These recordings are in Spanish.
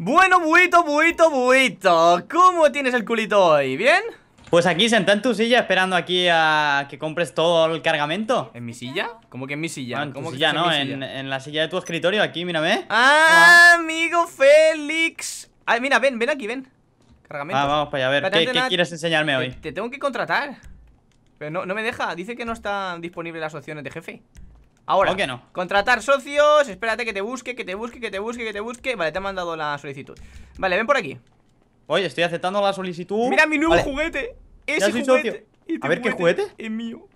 Bueno, buito, buito, buito ¿Cómo tienes el culito hoy? ¿Bien? Pues aquí, sentado en tu silla, esperando aquí a que compres todo el cargamento. ¿En mi silla? ¿Cómo que en mi silla? en ¿Cómo que ¿no? En, la silla de tu escritorio, aquí, mírame. Ah, ¡Ah, amigo Félix! Ay, mira, ven, ven aquí, ven. Cargamento. Ah, vamos para allá, a ver, ¿qué, quieres enseñarme hoy? Te, tengo que contratar. Pero no, no me deja, dice que no están disponibles las opciones de jefe. Ahora, no? contratar socios, espérate que te busque, que te busque, que te busque, que te busque Vale, te han mandado la solicitud Vale, ven por aquí Oye, estoy aceptando la solicitud Mira mi nuevo juguete Ese juguete A ver, ¿qué juguete? Es mío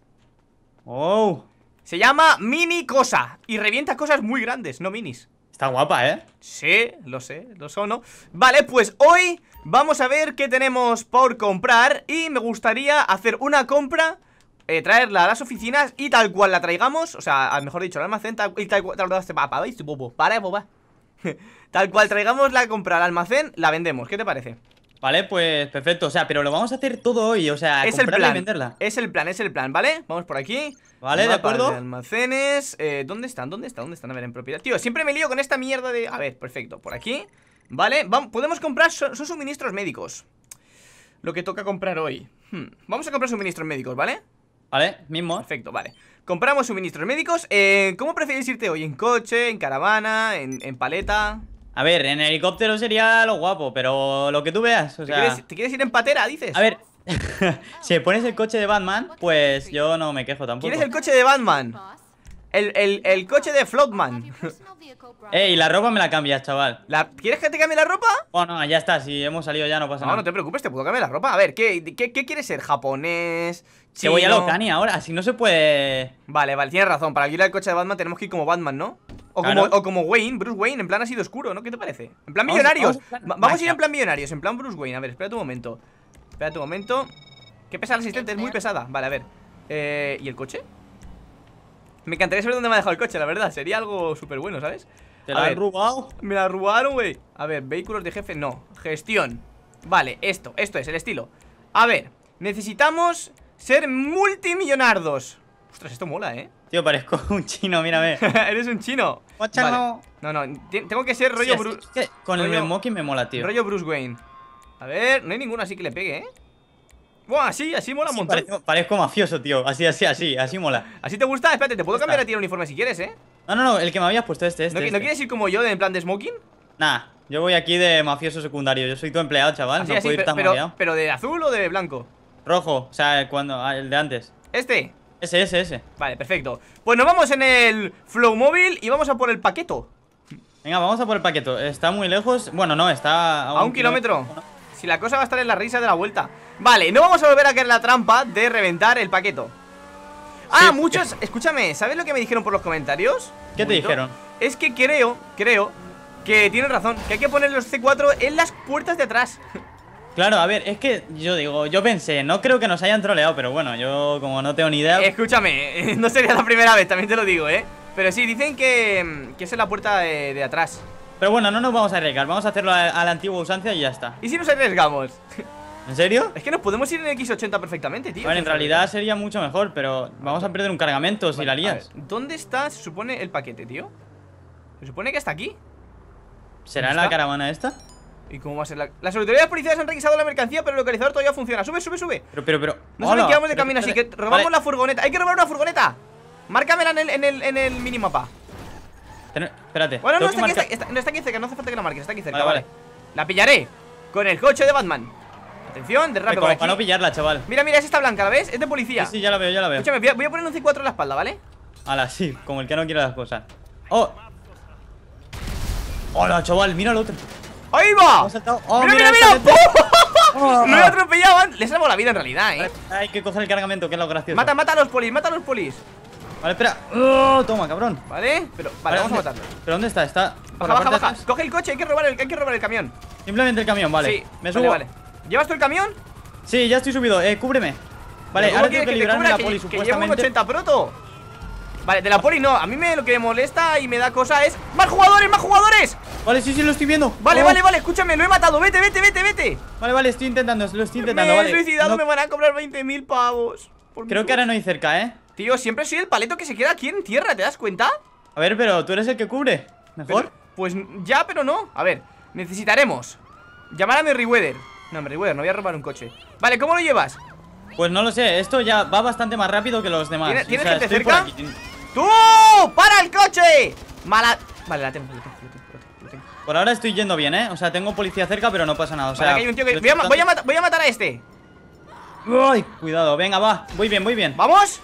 Oh Se llama Mini Cosa Y revienta cosas muy grandes, no minis Está guapa, ¿eh? Sí, lo sé, lo no Vale, pues hoy vamos a ver qué tenemos por comprar Y me gustaría hacer una compra eh, traerla a las oficinas y tal cual la traigamos, o sea, mejor dicho, al almacén tal, y tal cual, traigamos la compra al almacén, la vendemos, ¿qué te parece? Vale, pues perfecto, o sea, pero lo vamos a hacer todo hoy, o sea, es el plan, venderla. Es el plan, es el plan, ¿vale? Vamos por aquí. Vale, de acuerdo. almacenes, eh, ¿dónde están? ¿Dónde están? ¿Dónde están? A ver, en propiedad. Tío, siempre me lío con esta mierda de... A ver, perfecto, por aquí. Vale, vamos, podemos comprar, son suministros médicos. Lo que toca comprar hoy. Hmm, vamos a comprar suministros médicos, ¿vale? ¿Vale? Mismo. Perfecto, vale. Compramos suministros médicos. Eh, ¿Cómo prefieres irte hoy? ¿En coche? ¿En caravana? ¿En, paleta? A ver, en helicóptero sería lo guapo, pero lo que tú veas, o sea... ¿Te quieres ir en patera, dices? A ver, si pones el coche de Batman, pues yo no me quejo tampoco. ¿Quieres el coche de Batman? El, coche de Floatman. Ey, la ropa me la cambias, chaval. ¿Quieres que te cambie la ropa? Bueno, ya está, si hemos salido ya no pasa nada. No, no te preocupes, te puedo cambiar la ropa. A ver, ¿qué, qué, quieres ser? ¿Japonés? Te voy a ahora, si no se puede. Vale, vale, tienes razón. Para ir el coche de Batman tenemos que ir como Batman, ¿no? O, como, Wayne, Bruce Wayne, en plan ha sido oscuro, ¿no? ¿Qué te parece? En plan millonarios. Vamos, a ir en plan millonarios, en plan Bruce Wayne. A ver, espera tu momento. Espera tu momento. Qué pesada la asistente, es muy pesada. Vale, a ver. Eh, ¿Y el coche? Me encantaría saber dónde me ha dejado el coche, la verdad. Sería algo súper bueno, ¿sabes? ¿Te la han robado? Me la robaron, güey. A ver, vehículos de jefe, no. Gestión. Vale, esto, esto es el estilo. A ver, necesitamos ser multimillonardos. Ostras, esto mola, ¿eh? Tío, parezco un chino, mírame. Eres un chino. No, no, tengo que ser rollo Bruce. Con el memo me mola, tío. Rollo Bruce Wayne. A ver, no hay ninguno así que le pegue, ¿eh? Buah, así, así mola un montón. Parezco, mafioso, tío. Así, así, así, así mola. ¿Así te gusta? Espérate, te puedo cambiar el uniforme si quieres, ¿eh? No, no, no, el que me habías puesto este, este. ¿No, este. quieres ir como yo, de, en plan de smoking? Nah, yo voy aquí de mafioso secundario. Yo soy tu empleado, chaval. no puedo ir tan pero, pero, de azul o de blanco? Rojo, o sea, cuando, ah, el de antes. ¿Este? Ese, ese, ese. Vale, perfecto. Pues nos vamos en el Flow Móvil y vamos a por el paqueto. Venga, vamos a por el paqueto. Está muy lejos. Bueno, no, está a un, kilómetro. Si la cosa va a estar en la risa de la vuelta. Vale, no vamos a volver a caer la trampa de reventar el paquete Ah, muchos, escúchame, ¿sabes lo que me dijeron por los comentarios? ¿Qué te dijeron? Es que creo, creo que tienen razón Que hay que poner los C4 en las puertas de atrás Claro, a ver, es que yo digo, yo pensé, no creo que nos hayan troleado, pero bueno, yo como no tengo ni idea... Escúchame, no sería la primera vez, también te lo digo, ¿eh? Pero sí, dicen que, que es en la puerta de, atrás. Pero bueno, no nos vamos a arriesgar, vamos a hacerlo a, la antigua usancia y ya está. ¿Y si nos arriesgamos? ¿En serio? Es que nos podemos ir en X80 perfectamente, tío. Bueno, en realidad sería mucho mejor, pero vamos a perder un cargamento si la lías. ¿Dónde está, se supone, el paquete, tío? Se supone que está aquí. ¿Será en la caravana esta? ¿Y cómo va a ser la.? Las autoridades policiales han requisado la mercancía, pero el localizador todavía funciona. Sube, sube, sube. Pero, pero, pero. No sabemos de camino, así que robamos la furgoneta. ¡Hay que robar una furgoneta! Márcamela en el, en el, en el minimapa. Espérate. Bueno, no está, aquí, no está aquí cerca, no hace falta que la marques, está aquí cerca. vale. La pillaré con el coche de Batman. Atención, de rápido Para no pillarla, chaval. Mira, mira, es esta blanca, ¿la ves? Es de policía. Sí, sí, ya la veo, ya la veo. voy a poner un C4 en la espalda, ¿vale? la, sí, como el que no quiere las cosas. ¡Oh! ¡Hola, chaval! ¡Mira el otro! ¡Ahí va! Oh, ¡Mira, mira, mira! mira. mira ¡No oh. he atropellado! Le salvo la vida en realidad, eh. Hay que coger el cargamento, que es lo gracioso. Mata, mata a los polis, mata a los polis. Vale, espera. Oh, toma, cabrón. Vale, pero vale, vamos a matarlo. ¿Pero dónde está? Está. Baja, baja, baja. Coge el coche, hay que robar el, hay que robar el camión. Simplemente el camión, vale. Sí, me subo. vale. ¿Llevas tú el camión? Sí, ya estoy subido, eh, cúbreme Vale, ahora tengo que, liberarme la poli, que, supuestamente 80 proto Vale, de la poli no, a mí me, lo que me molesta y me da cosa es ¡Más jugadores, más jugadores! Vale, sí, sí, lo estoy viendo Vale, oh. vale, vale, escúchame, lo he matado, vete, vete, vete, vete Vale, vale, estoy intentando, lo estoy intentando, me vale. suicidado, me van a cobrar 20.000 pavos Creo que ahora no hay cerca, eh Tío, siempre soy el paleto que se queda aquí en tierra, ¿te das cuenta? A ver, pero tú eres el que cubre, ¿mejor? pues ya, pero no, a ver, necesitaremos Llamar a Merryweather. No, hombre, bueno, voy a robar un coche Vale, ¿cómo lo llevas? Pues no lo sé, esto ya va bastante más rápido que los demás ¿Tienes, o sea, cerca? ¡Tú! ¡Para el coche! Mala... Vale, la tengo, Por ahora estoy yendo bien, ¿eh? O sea, tengo policía cerca, pero no pasa nada o sea, hay un tío que... voy, a, matar, a este Uy, cuidado, venga, va Voy bien, muy bien ¿Vamos?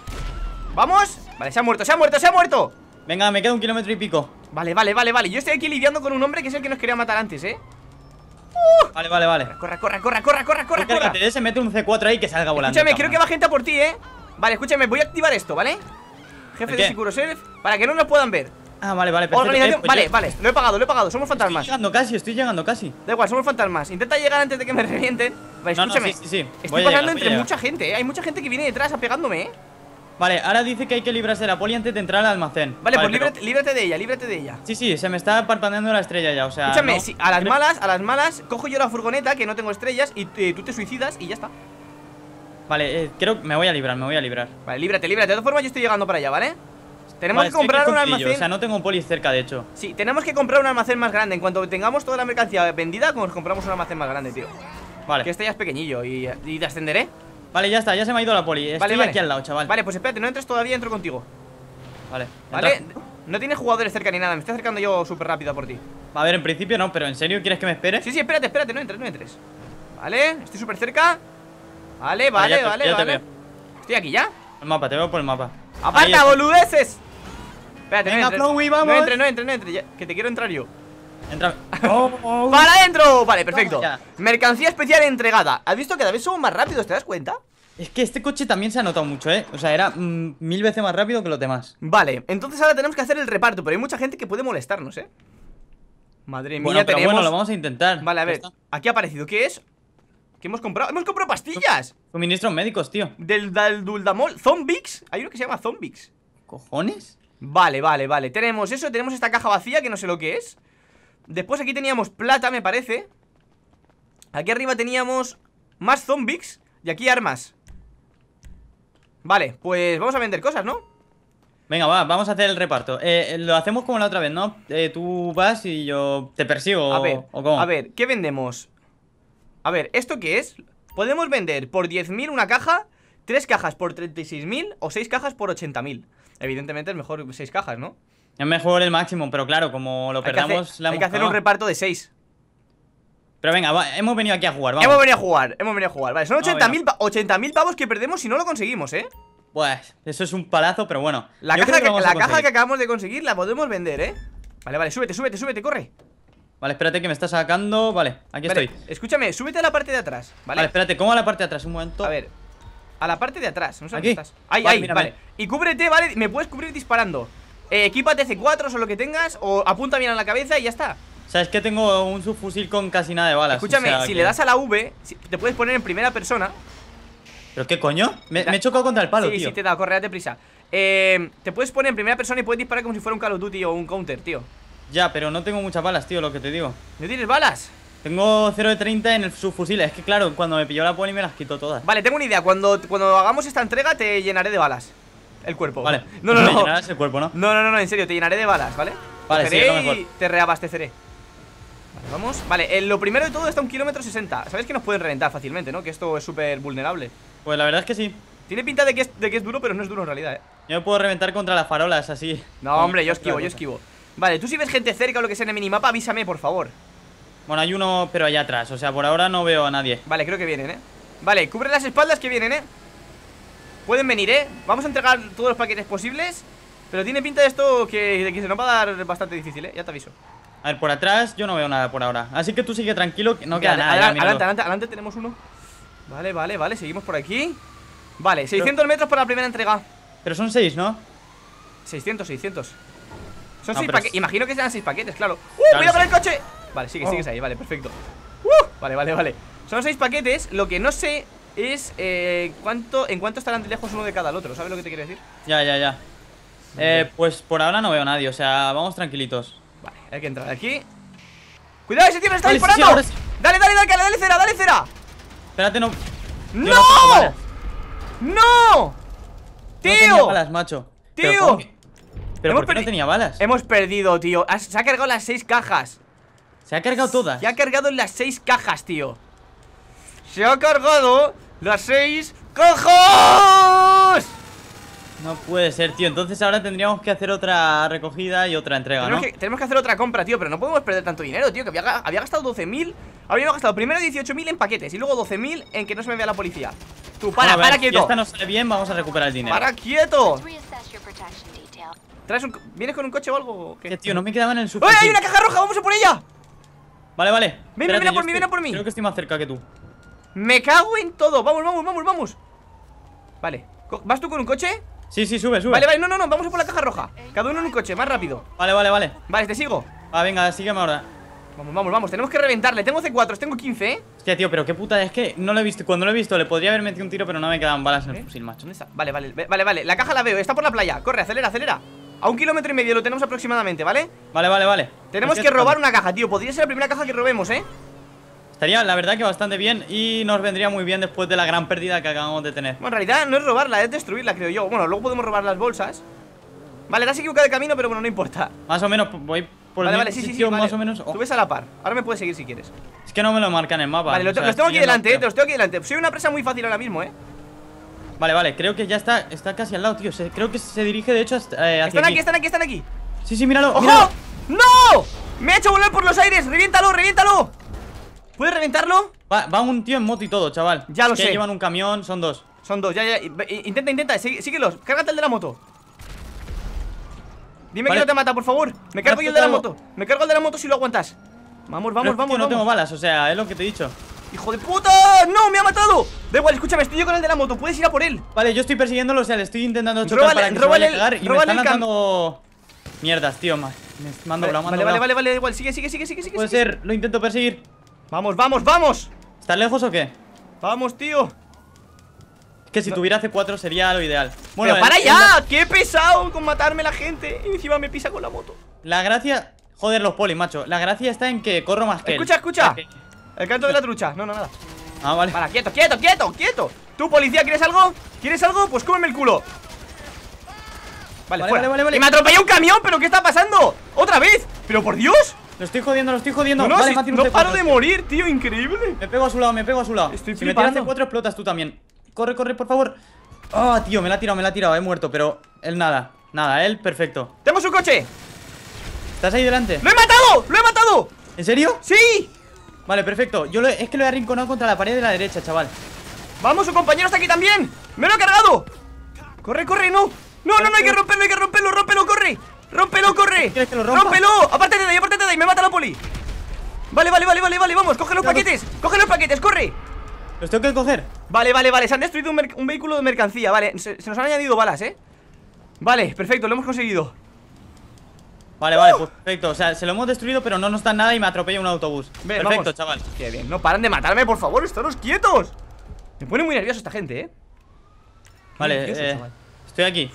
¿Vamos? Vale, se ha muerto, se ha muerto, se ha muerto Venga, me queda un kilómetro y pico Vale, vale, vale, vale Yo estoy aquí lidiando con un hombre que es el que nos quería matar antes, ¿eh? Vale, vale, vale. Corre, corre, corre, corre, corre, corre. corre mete un C4 ahí que salga volando. Escúchame, creo que va gente por ti, eh. Vale, escúchame, voy a activar esto, ¿vale? Jefe de Securo para que no nos puedan ver. Ah, vale, vale, perfecto. Pues vale, vale, lo he pagado, lo he pagado, somos fantasmas. Estoy llegando casi, estoy llegando casi. Da igual, somos fantasmas. Intenta llegar antes de que me revienten. Vale, escúchame. Estoy pasando entre mucha gente, eh. Hay mucha gente que viene detrás apegándome, eh. Vale, ahora dice que hay que librarse de la poli antes de entrar al almacén. Vale, pues líbrate, de ella, líbrate de ella. Sí, sí, se me está parpadeando la estrella ya, o sea. Escúchame, a las malas, a las malas, cojo yo la furgoneta que no tengo estrellas y eh, tú te suicidas y ya está. Vale, eh, creo que me voy a librar, me voy a librar. Vale, líbrate, líbrate. De todas formas, yo estoy llegando para allá, ¿vale? Tenemos que comprar un almacén. O sea, no tengo un poli cerca, de hecho. Sí, tenemos que comprar un almacén más grande. En cuanto tengamos toda la mercancía vendida, nos compramos un almacén más grande, tío. Vale. Que este ya es pequeñillo y, y te ascenderé. Vale, ya está, ya se me ha ido la poli. Estoy aquí al lado, chaval. Vale, pues espérate, no entres todavía, entro contigo. Vale. Vale. No tienes jugadores cerca ni nada, me estoy acercando yo súper rápido por ti. A ver, en principio no, pero ¿en serio quieres que me espere? Sí, sí, espérate, espérate, no entres, no entres. Vale, estoy súper cerca. Vale, vale, vale, vale. Estoy aquí ya. El mapa, te veo por el mapa. ¡Aparta, boludeces! Espérate, Venga, no entres. vamos. No entres, no entres, no entres, que te quiero entrar yo. Oh, oh. ¡Para adentro! Vale, perfecto. Mercancía especial entregada. ¿Has visto que cada vez somos más rápidos? ¿Te das cuenta? Es que este coche también se ha notado mucho, ¿eh? O sea, era mm, mil veces más rápido que los demás. Vale, entonces ahora tenemos que hacer el reparto, pero hay mucha gente que puede molestarnos, ¿eh? Madre mía, bueno, tenemos... bueno, lo vamos a intentar. Vale, a ver, aquí ha aparecido, ¿qué es? ¿Qué hemos comprado? ¡Hemos comprado pastillas! Suministros médicos, tío. Del, del Duldamol, Zombix. Hay uno que se llama Zombix. ¿Cojones? Vale, vale, vale. Tenemos eso, tenemos esta caja vacía que no sé lo que es. Después aquí teníamos plata, me parece Aquí arriba teníamos más zombies Y aquí armas Vale, pues vamos a vender cosas, ¿no? Venga, vamos a hacer el reparto eh, eh, Lo hacemos como la otra vez, ¿no? Eh, tú vas y yo te persigo a ver, A ver, ¿qué vendemos? A ver, ¿esto qué es? Podemos vender por 10.000 una caja 3 cajas por 36.000 o 6 cajas por 80.000 Evidentemente es mejor 6 cajas, ¿no? Es mejor el máximo, pero claro, como lo perdamos... hay que hacer un reparto de 6. Pero venga, hemos venido aquí a jugar, vamos. Hemos venido a jugar, hemos venido a jugar. Vale, son 80.000 pavos que perdemos si no lo conseguimos, ¿eh? Pues, eso es un palazo, pero bueno. La, caja que, la caja que acabamos de conseguir la podemos vender, ¿eh? Vale, vale, súbete, súbete, súbete, corre. Vale, espérate que me está sacando. Vale, aquí estoy. Escúchame, súbete a la parte de atrás, ¿vale? espérate, ¿cómo a la parte de atrás? Un momento. A ver, a la parte de atrás, no sé estás. Ahí, ahí, vale. Y cúbrete, ¿vale? Me puedes cubrir disparando eh, equípate C4 o lo que tengas O apunta bien a la cabeza y ya está o sea, es que tengo un subfusil con casi nada de balas Escúchame, si le das a la V Te puedes poner en primera persona ¿Pero qué coño? Me, he chocado contra el palo, sí, tío Sí, sí, te da, corre, prisa eh, Te puedes poner en primera persona y puedes disparar como si fuera un Call of Duty o un Counter, tío Ya, pero no tengo muchas balas, tío, lo que te digo ¿No tienes balas? Tengo 0 de 30 en el subfusil Es que claro, cuando me pilló la poli me las quito todas Vale, tengo una idea, cuando, cuando hagamos esta entrega te llenaré de balas el cuerpo. Vale. No, no, no. el cuerpo, ¿no? No, no, no, en serio, te llenaré de balas, ¿vale? Vale, sí, Y te reabasteceré. Vale, vamos. Vale, eh, lo primero de todo está a un kilómetro sesenta. Sabes que nos pueden reventar fácilmente, ¿no? Que esto es súper vulnerable. Pues la verdad es que sí. Tiene pinta de que, es, de que es duro, pero no es duro en realidad, ¿eh? Yo me puedo reventar contra las farolas así. No, hombre, yo esquivo, yo esquivo. Vale, tú si ves gente cerca o lo que sea en el minimapa, avísame, por favor. Bueno, hay uno, pero allá atrás. O sea, por ahora no veo a nadie. Vale, creo que vienen, ¿eh? Vale, cubre las espaldas que vienen, ¿eh? Pueden venir, ¿eh? Vamos a entregar todos los paquetes posibles Pero tiene pinta de esto que, de se nos va a dar bastante difícil, ¿eh? Ya te aviso A ver, por atrás yo no veo nada por ahora Así que tú sigue tranquilo, no queda nada adelante, adelante, adelante, tenemos uno Vale, vale, vale, seguimos por aquí Vale, 600 metros para la primera entrega Pero son 6, ¿no? 600, 600 Son 6 paquetes, imagino que sean 6 paquetes, claro ¡Uh, a con el coche! Vale, sigue, sigue oh. ahí, vale, perfecto uh, Vale, vale, vale Son 6 paquetes, lo que no sé es eh, cuánto, en cuánto estarán de lejos uno de cada otro, ¿sabes lo que te quiero decir? Ya, ya, ya. Eh, pues por ahora no veo a nadie, o sea, vamos tranquilitos. Vale, hay que entrar aquí. ¡Cuidado, ese tío me está disparando! dale, dale, dale, dale, dale cera, dale cera! Espérate, no. ¡No! No, no ¡Tío! No tenía balas, macho. ¡Tío! ¿Pero, ¿Pero por qué no tenía balas? Hemos perdido, tío. Se ha cargado las seis cajas. Se ha cargado todas. Se ha cargado las seis cajas, tío. Se ha cargado las seis cajas. No puede ser, tío. Entonces ahora tendríamos que hacer otra recogida y otra entrega, tenemos ¿no? Que, tenemos que hacer otra compra, tío, pero no podemos perder tanto dinero, tío, que había, gastado 12.000. Había gastado primero 18.000 en paquetes y luego 12.000 en que no se me vea la policía. Tú, para, para quieto. Si esta no sale bien, vamos a recuperar el dinero. Para quieto. ¿Traes ¿Vienes con un coche o algo? tío, no me quedaban en el super. ¡Ay, hay una caja roja! ¡Vamos a por ella! Vale, vale. Ven, por mí, ven por mí. Creo que estoy más cerca que tú. Me cago en todo Vamos, vamos, vamos, vamos Vale ¿Vas tú con un coche? Sí, sí, sube, sube Vale, vale, no, no, no Vamos a por la caja roja Cada uno en un coche, más rápido Vale, vale, vale Vale, te sigo Ah, venga, sígueme ahora Vamos, vamos, vamos Tenemos que reventarle Tengo C4, tengo 15, ¿eh? Hostia, tío, pero qué puta Es que no lo he visto Cuando lo he visto le podría haber metido un tiro Pero no me quedan balas en el ¿Eh? fusil, macho ¿Dónde está? Vale, vale, vale, vale La caja la veo Está por la playa Corre, acelera, acelera a un kilómetro y medio lo tenemos aproximadamente, ¿vale? Vale, vale, vale. Tenemos pues que robar una caja, tío. Podría ser la primera caja que robemos, ¿eh? Estaría, la verdad, que bastante bien y nos vendría muy bien después de la gran pérdida que acabamos de tener. Bueno, en realidad no es robarla, es destruirla, creo yo. Bueno, luego podemos robar las bolsas. Vale, te has equivocado de camino, pero bueno, no importa. Más o menos, pues, voy por el vale, sí, sitio, sí, sí, más o menos. Oh. Tú ves a la par. Ahora me puedes seguir si quieres. Es que no me lo marcan en el mapa. Vale, los tengo aquí delante, los tengo aquí delante. Soy una presa muy fácil ahora mismo, eh. Vale, vale, creo que ya está, está casi al lado, tío. creo que se dirige, de hecho, hasta, eh, aquí. Están aquí, están aquí, están aquí. Sí, sí, míralo. ¡Ojo! ¡No! ¡Me ha hecho volar por los aires! ¡Reviéntalo, reviéntalo! ¿Puedes reventarlo? Va, va, un tío en moto y todo, chaval. Ya lo que sé. llevan un camión, son dos. Son dos, ya, ya. Intenta, intenta, síguelos. Cárgate el de la moto. Dime que no te mata, por favor. Me cargo yo el de la moto. Me cargo el de la moto si lo aguantas. Vamos, vamos, vamos. Tío, no tengo balas, o sea, es lo que te he dicho. ¡Hijo de puta! ¡No! ¡Me ha matado! Da igual, escúchame, estoy yo con el de la moto, puedes ir a por él. Vale, yo estoy persiguiendo o sea, le estoy intentando chocar para que vaya a están mierdas, tío. Me mando vale, Vale, vale, vale, vale, igual, sigue, sigue, sigue, sigue, sigue. Puede ser, lo intento perseguir. Vamos, vamos, vamos ¿Estás lejos o qué? Vamos, tío que si tuviera C4 sería lo ideal Bueno, para allá. ya, qué pesado con matarme la gente Y encima me pisa con la moto La gracia, joder los polis, macho La gracia está en que corro más que Escucha, escucha El canto de la trucha, no, no, nada Ah, vale Para, quieto, quieto, quieto, quieto Tú, policía, ¿quieres algo? ¿Quieres algo? Pues cómeme el culo Vale, vale, vale, me atropelló un camión, pero ¿qué está pasando? ¿Otra vez? ¿Pero por Dios? Lo estoy jodiendo, lo estoy jodiendo. No, paro de morir, tío, increíble. Me pego a su lado, me pego a su lado. si me tiras explotas tú también. Corre, corre, por favor. Ah, tío, me la ha tirado, me la ha tirado, he muerto, pero él nada. Nada, él perfecto. ¡Tenemos un coche! ¿Estás ahí delante? ¡Lo he matado! ¡Lo he matado! ¿En serio? ¡Sí! Vale, perfecto. Yo lo es que lo he arrinconado contra la pared de la derecha, chaval. ¡Vamos, su compañero está aquí también! ¡Me lo ha cargado! ¡Corre, corre! ¡No! ¡No, no, no hay que romperlo, hay que romperlo! ¡Rómpelo, corre! ¡Rómpelo, corre! ¡Rómpelo! ¡Apártate de ahí, apártate de ahí! ¡Me mata la poli! Vale, vale, vale, vale, vale, vamos, coge los paquetes Coge los paquetes, corre Los tengo que coger Vale, vale, vale, se han destruido un, vehículo de mercancía Vale, se, nos han añadido balas, eh Vale, perfecto, lo hemos conseguido Vale, vale, ¡Oh! pues perfecto O sea, se lo hemos destruido pero no nos dan nada y me atropella un autobús Perfecto, chaval Qué bien, no paran de matarme, por favor, estaros quietos Me pone muy nervioso esta gente, eh Vale, eh, estoy aquí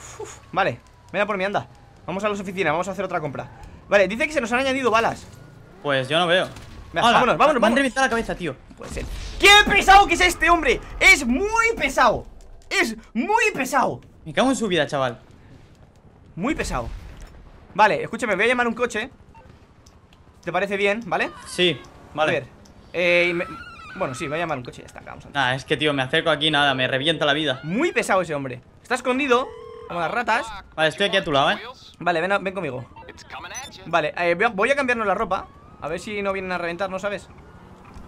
Vale, Vale, venga por mi anda Vamos a las oficinas, vamos a hacer otra compra Vale, dice que se nos han añadido balas Pues yo no veo vámonos, vámonos, Me han la cabeza, tío Puede ser ¡Qué pesado que es este hombre! ¡Es muy pesado! ¡Es muy pesado! Me cago en su vida, chaval Muy pesado Vale, escúchame, voy a llamar un coche ¿Te parece bien, vale? Sí, vale A ver eh, Bueno, sí, voy a llamar un coche y ya está, vamos es que tío, me acerco aquí, nada, me revienta la vida Muy pesado ese hombre Está escondido a las ratas. Vale, estoy aquí a tu lado, ¿eh? Vale, ven, conmigo. Vale, eh, voy a cambiarnos la ropa. A ver si no vienen a reventar, ¿no sabes?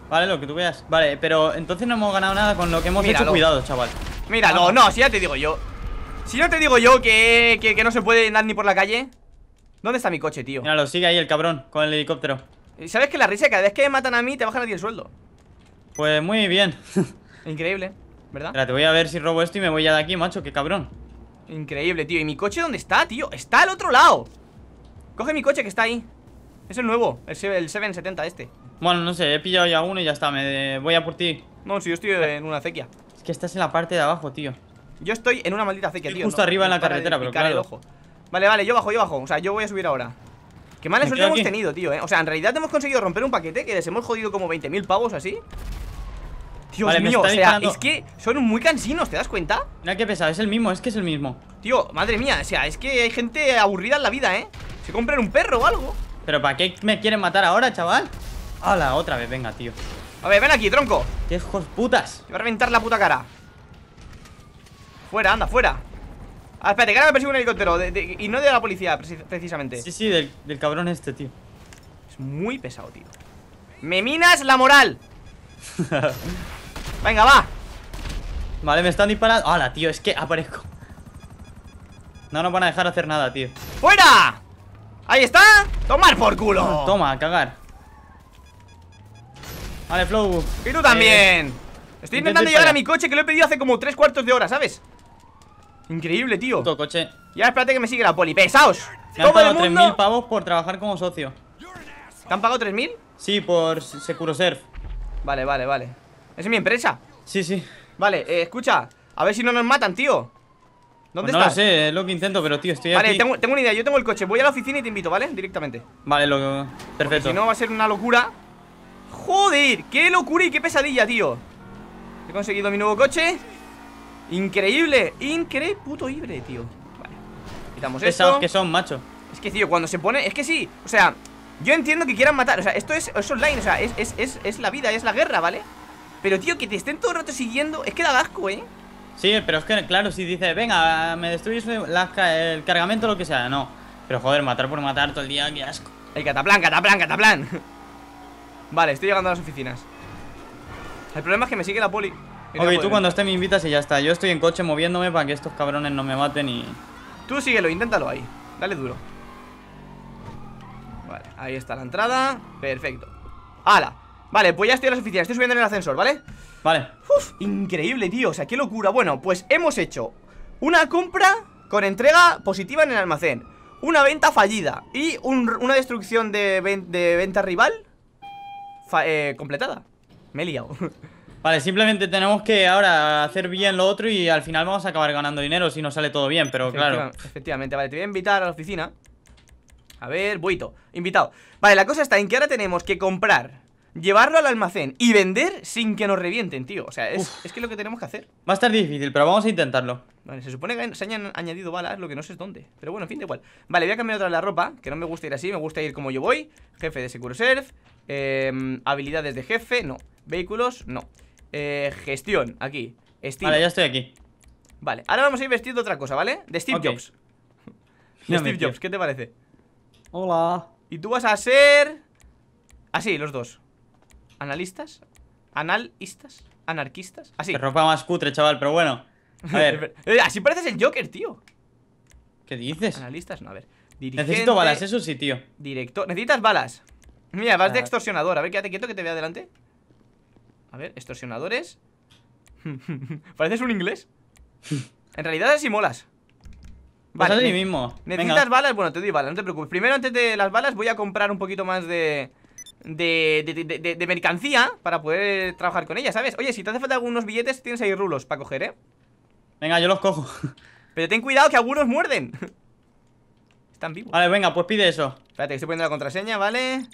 Vale, lo que tú veas. Vale, pero entonces no hemos ganado nada con lo que hemos hecho. Cuidado, chaval. Míralo, no, si ya te digo yo. Si no te digo yo que, no se puede andar ni por la calle. ¿Dónde está mi coche, tío? Mira, lo sigue ahí el cabrón con el helicóptero. ¿Sabes que la risa? Cada vez que matan a mí te bajan a ti el sueldo. Pues muy bien. Increíble, ¿verdad? Espera, te voy a ver si robo esto y me voy ya de aquí, macho, qué cabrón. Increíble, tío ¿Y mi coche dónde está, tío? Está al otro lado Coge mi coche que está ahí Es el nuevo, el, 770 este Bueno, no sé, he pillado ya uno y ya está Me voy a por ti No, si yo estoy en una acequia Es que estás en la parte de abajo, tío Yo estoy en una maldita acequia, tío justo arriba en la carretera, pero claro Vale, vale, yo bajo, yo bajo O sea, yo voy a subir ahora Qué mala suerte hemos tenido, tío, eh O sea, en realidad hemos conseguido romper un paquete Que les hemos jodido como 20.000 pavos así Dios mío, o sea, es que son muy cansinos, ¿te das cuenta? Mira que pesado, es el mismo, es que es el mismo Tío, madre mía, o sea, es que hay gente aburrida en la vida, ¿eh? Se compran un perro o algo ¿Pero para qué me quieren matar ahora, chaval? la otra vez, venga, tío A ver, ven aquí, tronco ¡Qué hijos putas! Te voy a reventar la puta cara Fuera, anda, fuera Ah, espérate, que ahora me persigue un helicóptero Y no de la policía, precisamente Sí, sí, del, del cabrón este, tío Es muy pesado, tío ¡Me minas la moral! Venga, va Vale, me están disparando Hala, tío, es que aparezco No nos van a dejar hacer nada, tío ¡Fuera! Ahí está Tomar por culo Toma, cagar Vale, Flow Y tú también eh, Estoy intentando llegar a mi coche que lo he pedido hace como tres cuartos de hora, ¿sabes? Increíble, tío Puto coche Ya, espérate que me sigue la poli ¡Pesaos! Me han pagado 3.000 pavos por trabajar como socio ¿Te han pagado 3.000? Sí, por Securosurf Vale, vale, vale ¿Es mi empresa? Sí, sí Vale, eh, escucha A ver si no nos matan, tío ¿Dónde estás? Pues no lo sé, es lo que intento, pero tío, estoy aquí Vale, tengo, una idea, yo tengo el coche Voy a la oficina y te invito, ¿vale? Directamente Vale, lo... perfecto Si no va a ser una locura ¡Joder! ¡Qué locura y qué pesadilla, tío! He conseguido mi nuevo coche Increíble, increíble, puto tío Vale, quitamos Pesados esto que son, macho Es que, tío, cuando se pone... Es que sí, o sea... Yo entiendo que quieran matar, o sea, esto es, es online, o sea, es, es la vida, es la guerra, ¿vale? Pero tío, que te estén todo el rato siguiendo, es que da asco, ¿eh? Sí, pero es que, claro, si dices, venga, me destruyes el cargamento o lo que sea, no. Pero joder, matar por matar todo el día, qué asco. El cataplan, cataplan, cataplan. vale, estoy llegando a las oficinas. El problema es que me sigue la poli. Ok, tú cuando esté me invitas y ya está. Yo estoy en coche moviéndome para que estos cabrones no me maten y... Tú síguelo, inténtalo ahí. Dale duro. Vale, ahí está la entrada. Perfecto. ¡Hala! Vale, pues ya estoy en la oficina estoy subiendo en el ascensor, ¿vale? Vale Uf, increíble, tío, o sea, qué locura Bueno, pues hemos hecho una compra con entrega positiva en el almacén Una venta fallida Y una destrucción de, venta rival eh, completada Me he liado Vale, simplemente tenemos que ahora hacer bien lo otro y al final vamos a acabar ganando dinero si no sale todo bien, pero claro. Efectivamente, vale, te voy a invitar a la oficina. A ver, buito, invitado. Vale, la cosa está en que ahora tenemos que comprar llevarlo al almacén y vender sin que nos revienten, tío. O sea, es, que es lo que tenemos que hacer. Va a estar difícil, pero vamos a intentarlo. Vale, se supone que se han añadido balas, lo que no sé es dónde. Pero bueno, en fin, da igual. Vale, voy a cambiar otra la ropa, que no me gusta ir así, me gusta ir como yo voy. Jefe de Secure Surf, eh, em, habilidades de jefe, no. Vehículos, no. Eh, gestión, aquí. Vale, ya estoy aquí. Vale, ahora vamos a ir vestido de otra cosa, ¿vale? De Steve Jobs. De Steve Jobs, ¿qué te parece? Hola. Y tú vas a ser... Así, los dos. ¿Analistas? ¿Analistas? ¿Anarquistas? Así. ropa más cutre, chaval, pero bueno. A ver. Eh, así pareces el Joker, tío. ¿Qué dices? Analistas, no, a ver. Necesito balas, eso sí, tío. Director. Necesitas balas. Mira, vas de ah. extorsionador. A ver, quédate quieto que te vea adelante. A ver, extorsionadores. Pareces un inglés. En realidad así molas. Pues vale, a mismo. Necesitas balas, bueno, te doy balas, no te preocupes. Primero, antes de las balas, voy a comprar un poquito más de, de, de, mercancía para poder trabajar con ella, ¿sabes? Oye, si te hace falta algunos billetes, tienes ahí rulos para coger, ¿eh? Venga, yo los cojo. Pero ten cuidado que algunos muerden. Están vivos. Vale, venga, pues pide eso. Espérate, estoy poniendo la contraseña, ¿vale?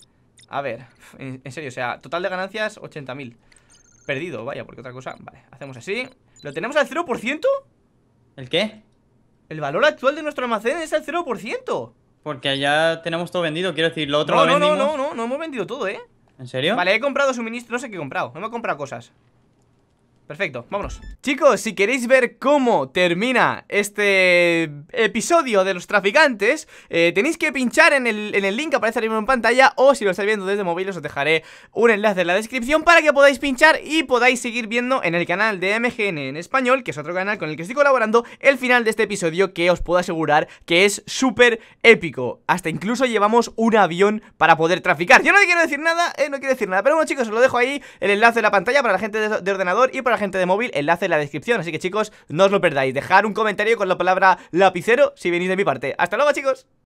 A ver, en, en serio, o sea, total de ganancias 80.000. Perdido, vaya, porque otra cosa. Vale, hacemos así. ¿Lo tenemos al 0%? ¿El qué? El valor actual de nuestro almacén es al 0%. Porque ya tenemos todo vendido, quiero decir, lo otro no, no, No, no, no, no hemos vendido todo, ¿eh? ¿En serio? Vale, he comprado suministros, no sé qué he comprado, no me he comprado cosas perfecto, vámonos Chicos, si queréis ver cómo termina este episodio de los traficantes eh, Tenéis que pinchar en el, en el, link que aparece arriba en pantalla O si lo estáis viendo desde móvil os dejaré un enlace en la descripción Para que podáis pinchar y podáis seguir viendo en el canal de MGN en español Que es otro canal con el que estoy colaborando El final de este episodio que os puedo asegurar que es súper épico Hasta incluso llevamos un avión para poder traficar Yo no quiero decir nada, eh, no quiero decir nada Pero bueno chicos, os lo dejo ahí, el enlace de la pantalla para la gente de, ordenador y para la gente de móvil, enlace en la descripción. Así que chicos, no os lo perdáis. Dejar un comentario con la palabra lapicero si venís de mi parte. Hasta luego chicos.